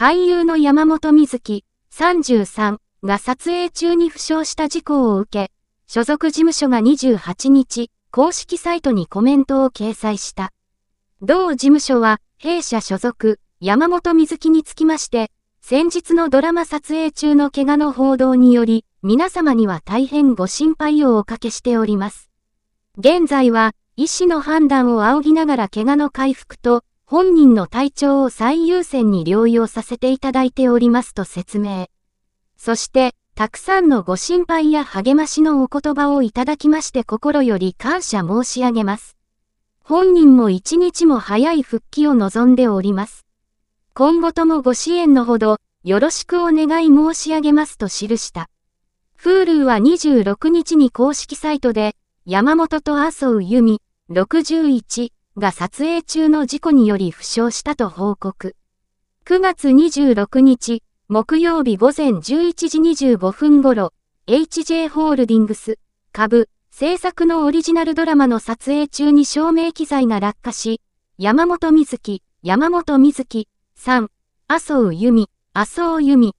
俳優の山本瑞希33が撮影中に負傷した事故を受け、所属事務所が28日、公式サイトにコメントを掲載した。同事務所は、弊社所属、山本瑞希につきまして、先日のドラマ撮影中の怪我の報道により、皆様には大変ご心配をおかけしております。現在は、医師の判断を仰ぎながら怪我の回復と、本人の体調を最優先に療養させていただいておりますと説明。そして、たくさんのご心配や励ましのお言葉をいただきまして心より感謝申し上げます。本人も一日も早い復帰を望んでおります。今後ともご支援のほど、よろしくお願い申し上げますと記した。Hulu は26日に公式サイトで、山本と麻生由美、61、が撮影中の事故により負傷したと報告。9月26日、木曜日午前11時25分頃、HJ ホールディングス、株、制作のオリジナルドラマの撮影中に照明機材が落下し、山本瑞希、山本瑞希、さん、麻生由美、麻生由美、